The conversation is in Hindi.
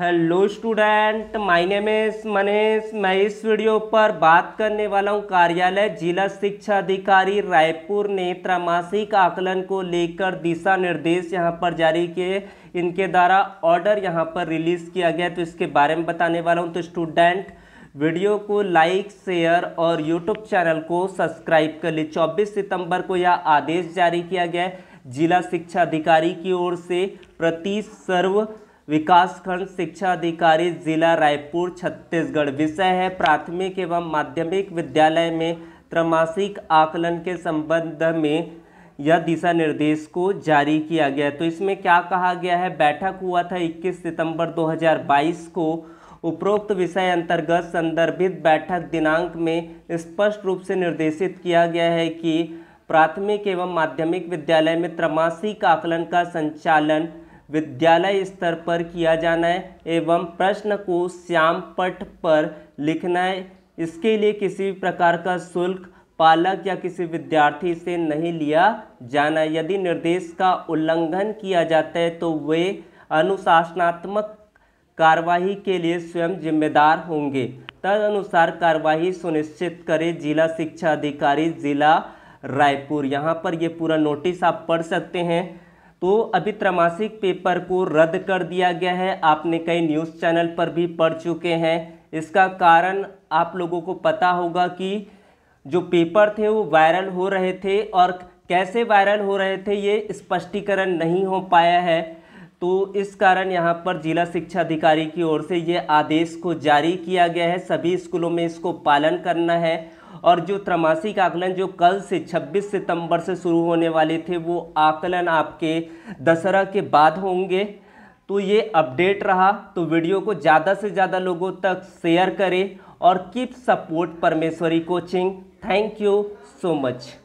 hello student my name is Manish मैं इस वीडियो पर बात करने वाला हूं कार्यालय जिला शिक्षा अधिकारी रायपुर ने त्रैमासिक आकलन को लेकर दिशा निर्देश यहां पर जारी किए इनके द्वारा ऑर्डर यहां पर रिलीज़ किया गया तो इसके बारे में बताने वाला हूं तो स्टूडेंट वीडियो को लाइक शेयर और यूट्यूब चैनल को सब्सक्राइब कर ले चौबीस सितम्बर को यह आदेश जारी किया गया जिला शिक्षा अधिकारी की ओर से प्रति सर्व विकासखंड शिक्षा अधिकारी जिला रायपुर छत्तीसगढ़ विषय है प्राथमिक एवं माध्यमिक विद्यालय में त्रमासिक आकलन के संबंध में यह दिशा निर्देश को जारी किया गया है तो इसमें क्या कहा गया है बैठक हुआ था 21 सितंबर 2022 को उपरोक्त विषय अंतर्गत संदर्भित बैठक दिनांक में स्पष्ट रूप से निर्देशित किया गया है कि प्राथमिक एवं माध्यमिक विद्यालय में त्रमासिक आकलन का संचालन विद्यालय स्तर पर किया जाना है एवं प्रश्न को श्याम पट पर लिखना है इसके लिए किसी भी प्रकार का शुल्क पालक या किसी विद्यार्थी से नहीं लिया जाना यदि निर्देश का उल्लंघन किया जाता है तो वे अनुशासनात्मक कार्रवाई के लिए स्वयं जिम्मेदार होंगे तदनुसार कार्रवाई सुनिश्चित करें जिला शिक्षा अधिकारी जिला रायपुर यहाँ पर ये पूरा नोटिस आप पढ़ सकते हैं तो अभी त्रमासिक पेपर को रद्द कर दिया गया है आपने कई न्यूज़ चैनल पर भी पढ़ चुके हैं इसका कारण आप लोगों को पता होगा कि जो पेपर थे वो वायरल हो रहे थे और कैसे वायरल हो रहे थे ये स्पष्टीकरण नहीं हो पाया है तो इस कारण यहाँ पर जिला शिक्षा अधिकारी की ओर से ये आदेश को जारी किया गया है सभी स्कूलों में इसको पालन करना है और जो त्रमासिक आकलन जो कल से 26 सितंबर से शुरू होने वाले थे वो आकलन आपके दशहरा के बाद होंगे तो ये अपडेट रहा तो वीडियो को ज़्यादा से ज़्यादा लोगों तक शेयर करें और keep support Parmeshwari coaching thank you so much